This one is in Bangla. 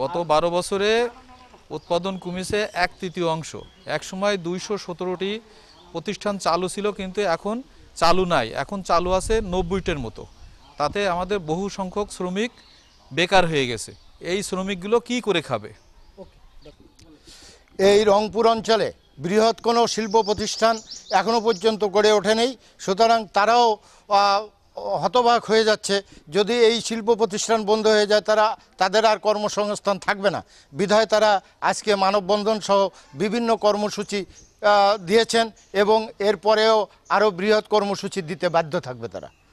গত বারো বছরে উৎপাদন কমেছে এক তৃতীয় অংশ এক সময় দুইশো সতেরোটি প্রতিষ্ঠান চালু ছিল কিন্তু এখন চালু নাই এখন চালু আছে নব্বইটের মতো তাতে আমাদের বহু সংখ্যক শ্রমিক বেকার হয়ে গেছে এই শ্রমিকগুলো কি করে খাবে এই রংপুর অঞ্চলে বৃহৎ কোনো শিল্প প্রতিষ্ঠান এখনও পর্যন্ত গড়ে ওঠেনি সুতরাং তারাও হতবাক হয়ে যাচ্ছে যদি এই শিল্প প্রতিষ্ঠান বন্ধ হয়ে যায় তারা তাদের আর কর্মসংস্থান থাকবে না বিধায় তারা আজকে মানববন্ধন সহ বিভিন্ন কর্মসূচি দিয়েছেন এবং এরপরেও আরও বৃহৎ কর্মসূচি দিতে বাধ্য থাকবে তারা